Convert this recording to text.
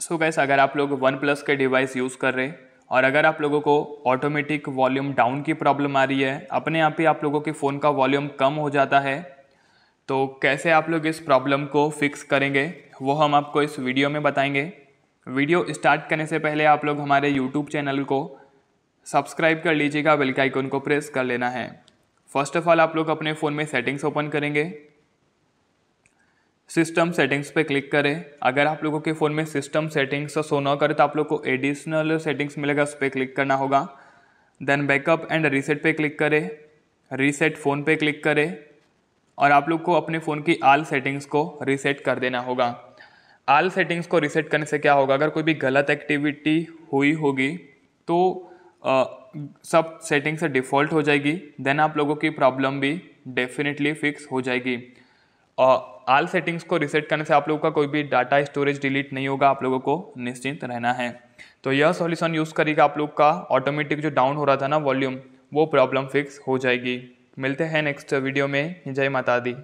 सो gas अगर आप लोग वन प्लस के डिवाइस यूज़ कर रहे हैं और अगर आप लोगों को ऑटोमेटिक वॉल्यूम डाउन की प्रॉब्लम आ रही है अपने आप ही आप लोगों के फ़ोन का वॉल्यूम कम हो जाता है तो कैसे आप लोग इस प्रॉब्लम को फिक्स करेंगे वो हम आपको इस वीडियो में बताएंगे वीडियो स्टार्ट करने से पहले आप लोग हमारे यूट्यूब चैनल को सब्सक्राइब कर लीजिएगा बेल के आइकन को प्रेस कर लेना है फर्स्ट ऑफ ऑल आप लोग अपने फ़ोन में सेटिंग्स ओपन करेंगे सिस्टम सेटिंग्स पे क्लिक करें अगर आप लोगों के फ़ोन में सिस्टम सेटिंग्स शो ना करें तो आप लोग को एडिशनल सेटिंग्स मिलेगा उस पर क्लिक करना होगा देन बैकअप एंड रीसेट पे क्लिक करें रीसेट फ़ोन पे क्लिक करें और आप लोग को अपने फ़ोन की आल सेटिंग्स को रीसेट कर देना होगा आल सेटिंग्स को रीसेट करने से क्या होगा अगर कोई भी गलत एक्टिविटी हुई होगी तो आ, सब सेटिंग्स से डिफ़ॉल्ट हो जाएगी देन आप लोगों की प्रॉब्लम भी डेफिनेटली फिक्स हो जाएगी और आल सेटिंग्स को रिसेट करने से आप लोगों का कोई भी डाटा स्टोरेज डिलीट नहीं होगा आप लोगों को निश्चिंत रहना है तो यह सॉल्यूशन यूज़ करेगा आप लोग का ऑटोमेटिक जो डाउन हो रहा था ना वॉल्यूम वो प्रॉब्लम फिक्स हो जाएगी मिलते हैं नेक्स्ट वीडियो में जय माता दी